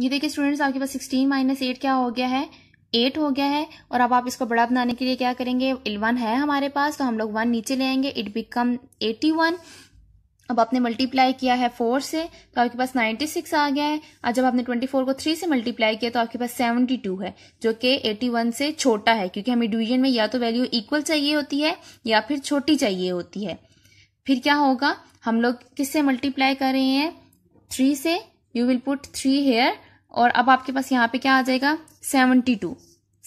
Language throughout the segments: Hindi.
ये देखिए स्टूडेंट्स आपके पास सिक्सटीन माइनस एट क्या हो गया है एट हो गया है और अब आप इसको बड़ा बनाने के लिए क्या करेंगे वन है हमारे पास तो हम लोग वन नीचे ले आएंगे इट बिकम एटी वन अब आपने मल्टीप्लाई किया है फोर से तो आपके पास नाइन्टी सिक्स आ गया है और जब आपने ट्वेंटी फोर को थ्री से मल्टीप्लाई किया तो आपके पास सेवेंटी टू है जो कि एटी वन से छोटा है क्योंकि हमें डिवीजन में या तो वैल्यू इक्वल चाहिए होती है या फिर छोटी चाहिए होती है फिर क्या होगा हम लोग किससे मल्टीप्लाई कर रहे हैं थ्री से you will put three here और अब आपके पास यहाँ पे क्या आ जाएगा seventy two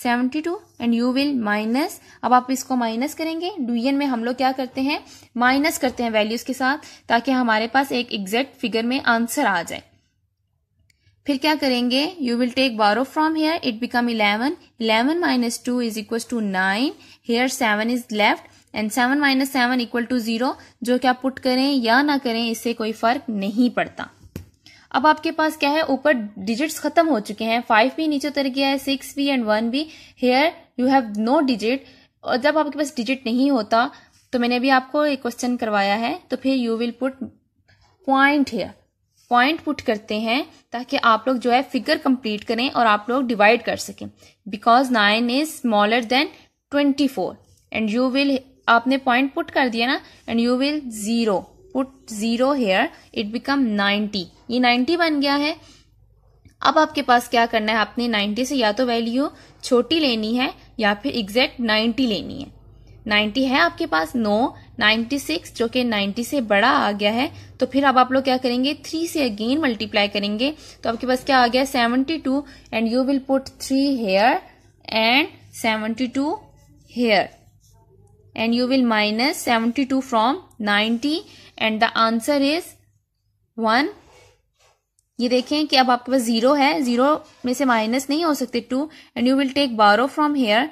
seventy two and you will minus अब आप इसको माइनस करेंगे डुएन में हम लोग क्या करते हैं माइनस करते हैं वैल्यूज के साथ ताकि हमारे पास एक एग्जैक्ट फिगर में आंसर आ जाए फिर क्या करेंगे you will take borrow from here it become eleven eleven minus two is equal to nine here seven is left and seven minus seven equal to zero जो क्या पुट करें या ना करें इससे कोई फर्क नहीं पड़ता अब आपके पास क्या है ऊपर डिजिट्स खत्म हो चुके हैं फाइव भी नीचे उतर गया है सिक्स भी एंड वन भी here you have no digit और जब आपके पास डिजिट नहीं होता तो मैंने अभी आपको एक क्वेश्चन करवाया है तो फिर you will put point here point put करते हैं ताकि आप लोग जो है फिगर कंप्लीट करें और आप लोग डिवाइड कर सकें because nine is smaller than twenty four and you will आपने पॉइंट पुट कर दिया ना and you will zero put zero here it become ninety ये नाइन्टी बन गया है अब आपके पास क्या करना है आपने नाइनटी से या तो वैल्यू छोटी लेनी है या फिर एग्जैक्ट नाइन्टी लेनी है नाइन्टी है आपके पास नो नाइन्टी सिक्स जो कि नाइन्टी से बड़ा आ गया है तो फिर अब आप लोग क्या करेंगे थ्री से अगेन मल्टीप्लाई करेंगे तो आपके पास क्या आ गया seventy two and you will put three here and seventy two here and you will minus seventy two from ninety and the answer is one ये देखें कि अब आपके पास जीरो है जीरो में से माइनस नहीं हो सकते two and you will take borrow from here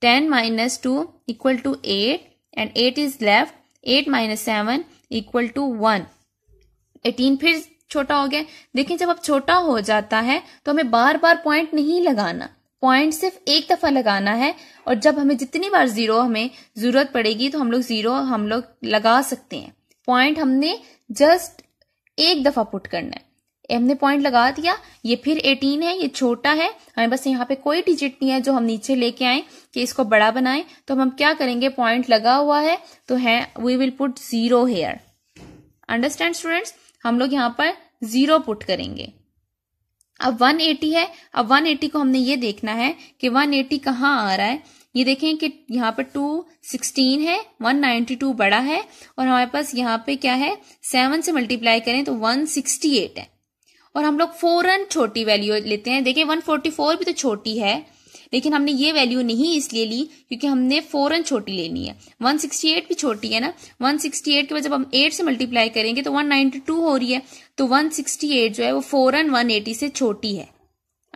ten minus two equal to eight and eight is left eight minus seven equal to one eighteen फिर छोटा हो गया देखिए जब अब छोटा हो जाता है तो हमें बार बार पॉइंट नहीं लगाना पॉइंट सिर्फ एक दफा लगाना है और जब हमें जितनी बार जीरो हमें जरूरत पड़ेगी तो हम लोग जीरो हम लोग लगा सकते हैं पॉइंट हमने जस्ट एक दफा पुट करना है हमने पॉइंट लगा दिया ये फिर 18 है ये छोटा है हमें बस यहाँ पे कोई डिजिट नहीं है जो हम नीचे लेके आए कि इसको बड़ा बनाएं तो हम क्या करेंगे पॉइंट लगा हुआ है तो है we will put zero here understand students हम लोग यहाँ पर जीरो पुट करेंगे अब 180 है अब 180 को हमने ये देखना है कि 180 एटी कहाँ आ रहा है ये देखें कि यहाँ पर 216 है 192 बड़ा है और हमारे पास यहाँ पे क्या है 7 से मल्टीप्लाई करें तो 168 है और हम लोग फोरन छोटी वैल्यू लेते हैं देखें 144 भी तो छोटी है लेकिन हमने ये वैल्यू नहीं इसलिए ली क्योंकि हमने फोरन छोटी लेनी है 168 भी छोटी है ना 168 के बाद जब हम 8 से मल्टीप्लाई करेंगे तो 192 हो रही है तो 168 जो है वो फोरन 180 से छोटी है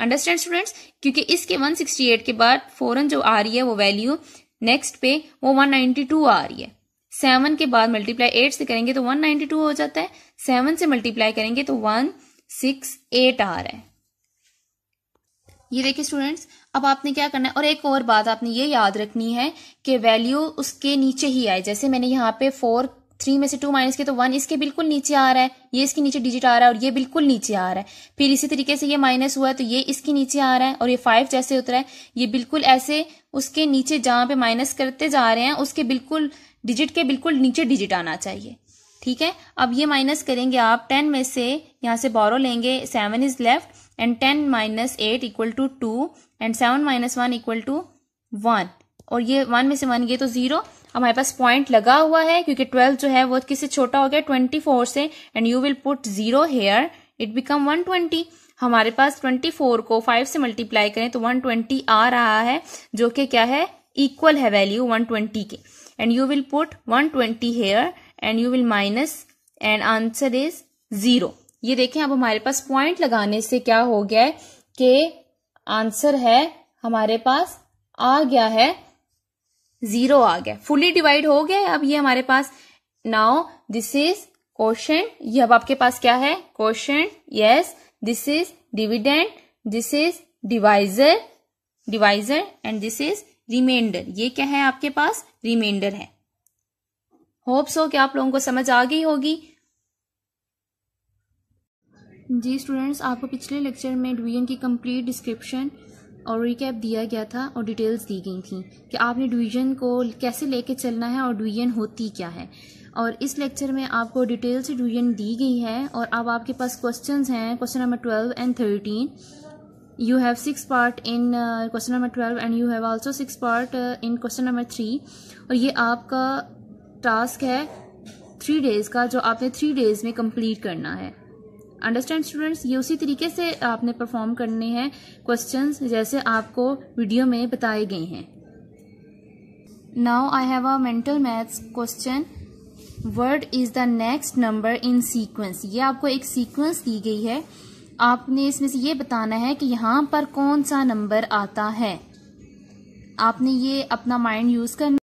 अंडरस्टैंड स्टूडेंट्स क्योंकि इसके 168 के बाद फोरन जो आ रही है वो वैल्यू नेक्स्ट पे वो 192 आ रही है सेवन के बाद मल्टीप्लाई एट से करेंगे तो वन टू हो जाता है सेवन से मल्टीप्लाई करेंगे तो वन सिक्स एट आ रहा है ये देखिए स्टूडेंट्स अब आपने क्या करना है और एक और बात आपने ये याद रखनी है कि वैल्यू उसके नीचे ही आए जैसे मैंने यहाँ पे फोर थ्री में से टू माइनस किया तो वन इसके बिल्कुल नीचे आ रहा है ये इसके नीचे डिजिट आ रहा है और ये बिल्कुल नीचे आ रहा है फिर इसी तरीके से ये माइनस हुआ है तो ये इसके नीचे आ रहा है और ये फाइव जैसे उतरा है ये बिल्कुल ऐसे उसके नीचे जहां पे माइनस करते जा रहे हैं उसके बिल्कुल डिजिट के बिल्कुल नीचे डिजिट आना चाहिए ठीक है अब ये माइनस करेंगे आप टेन में से यहाँ से बोरो लेंगे seven is left and ten minus eight equal to two and seven minus one equal to one और ये वन में से वन गए तो जीरो हमारे पास पॉइंट लगा हुआ है क्योंकि ट्वेल्व जो है वो किससे छोटा हो गया ट्वेंटी फोर से and you will put zero here it become one twenty हमारे पास ट्वेंटी फोर को फाइव से मल्टीप्लाई करें तो वन ट्वेंटी आ रहा है जो कि क्या है इक्वल है वैल्यू वन ट्वेंटी के and you will put one twenty here and you will minus and answer is zero ये देखें अब हमारे पास पॉइंट लगाने से क्या हो गया है कि आंसर है हमारे पास आ गया है जीरो आ गया फुली डिवाइड हो गया अब ये हमारे पास नाउ दिस इज क्वेश्चन ये अब आपके पास क्या है question yes this is dividend this is divisor divisor and this is reminder ये क्या है आपके पास रिमाइंडर है होप्स हो कि आप लोगों को समझ आ गई होगी जी स्टूडेंट्स आपको पिछले लेक्चर में डिवीजन की कंप्लीट डिस्क्रिप्शन और रिकैप दिया गया था और डिटेल्स दी गई थी कि आपने डिवीजन को कैसे लेके चलना है और डिवीजन होती क्या है और इस लेक्चर में आपको डिटेल से डिवीजन दी गई है और अब आपके पास क्वेश्चन हैं question number twelve and thirteen you have six part in question number twelve and you have also six part in question number three और ये आपका टास्क है थ्री डेज का जो आपने थ्री डेज में कम्प्लीट करना है अंडरस्टैंड स्टूडेंट्स ये उसी तरीके से आपने परफॉर्म करने हैं क्वेश्चन जैसे आपको वीडियो में बताए गए हैं now I have a mental maths question word is the next number in sequence ये आपको एक सीक्वेंस दी गई है आपने इसमें से ये बताना है कि यहाँ पर कौन सा नंबर आता है आपने ये अपना माइंड यूज करना